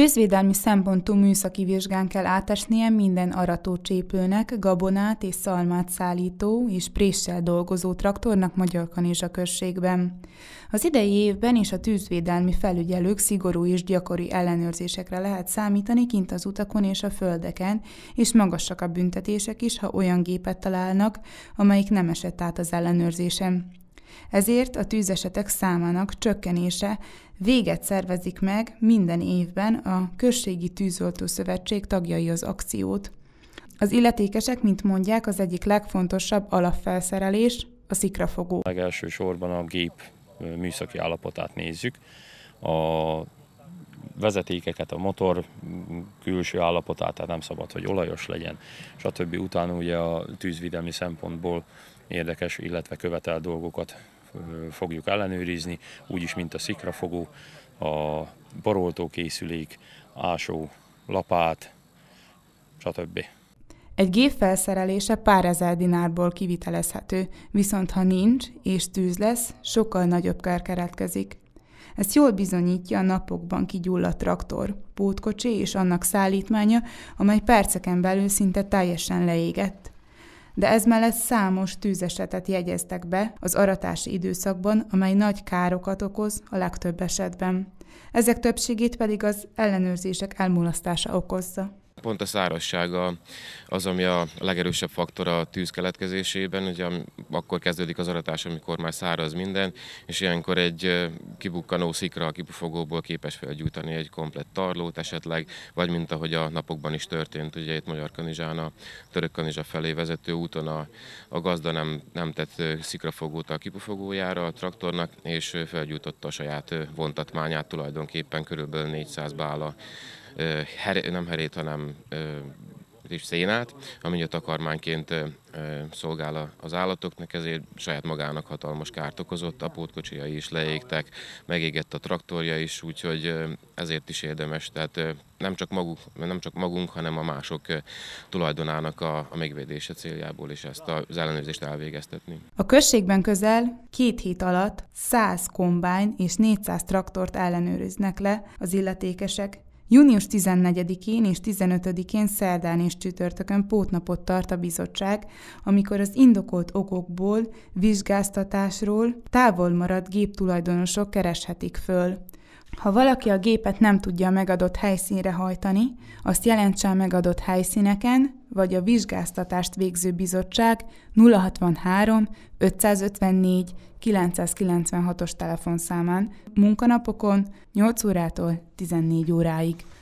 Közvédelmi szempontú műszaki vizsgán kell átesnie minden aratócsépőnek, gabonát és szalmát szállító és préssel dolgozó traktornak Magyar Kanizsa községben. Az idei évben is a tűzvédelmi felügyelők szigorú és gyakori ellenőrzésekre lehet számítani kint az utakon és a földeken, és magasak a büntetések is, ha olyan gépet találnak, amelyik nem esett át az ellenőrzésen. Ezért a tűzesetek számának csökkenése véget szervezik meg minden évben a Községi Tűzoltó Szövetség tagjai az akciót. Az illetékesek, mint mondják, az egyik legfontosabb alapfelszerelés a szikrafogó. Legelsősorban a gép műszaki állapotát nézzük. A vezetékeket, a motor külső állapotát, tehát nem szabad, hogy olajos legyen, stb. Utána ugye a tűzvédelmi szempontból érdekes, illetve követel dolgokat fogjuk ellenőrizni, úgyis, mint a szikrafogó, a baroltókészülék, ásó, lapát, stb. Egy gép felszerelése pár ezer dinárból kivitelezhető, viszont ha nincs és tűz lesz, sokkal nagyobb kár keretkezik. Ezt jól bizonyítja a napokban kigyulladt traktor, pótkocsi és annak szállítmánya, amely perceken belül szinte teljesen leégett. De ez mellett számos tűzesetet jegyeztek be az aratási időszakban, amely nagy károkat okoz a legtöbb esetben. Ezek többségét pedig az ellenőrzések elmulasztása okozza. Pont a szárassága az, ami a legerősebb faktor a tűz keletkezésében, ugye akkor kezdődik az aratás, amikor már száraz minden, és ilyenkor egy kibukkanó szikra a kipufogóból képes felgyújtani egy komplett tarlót esetleg, vagy mint ahogy a napokban is történt, ugye itt Magyar Kanizsán a török Kanizsa felé vezető úton a, a gazda nem, nem tett szikrafogót a kipufogójára a traktornak, és felgyújtotta a saját vontatmányát tulajdonképpen körülbelül 400 bála her, nem herét, hanem és szénát, ami a takarmányként szolgál az állatoknak, ezért saját magának hatalmas kárt okozott, a pótkocsijai is leégtek, megégett a traktorja is, úgyhogy ezért is érdemes, tehát nem csak, maguk, nem csak magunk, hanem a mások tulajdonának a, a megvédése céljából is ezt az ellenőrzést elvégeztetni. A községben közel két hét alatt 100 kombány és 400 traktort ellenőriznek le az illetékesek, Június 14-én és 15-én szerdán és csütörtökön pótnapot tart a bizottság, amikor az indokolt okokból, vizsgáztatásról távol maradt géptulajdonosok kereshetik föl. Ha valaki a gépet nem tudja a megadott helyszínre hajtani, azt jelentse a megadott helyszíneken, vagy a vizsgáztatást végző bizottság 063 554 996-os telefonszámán munkanapokon 8 órától 14 óráig.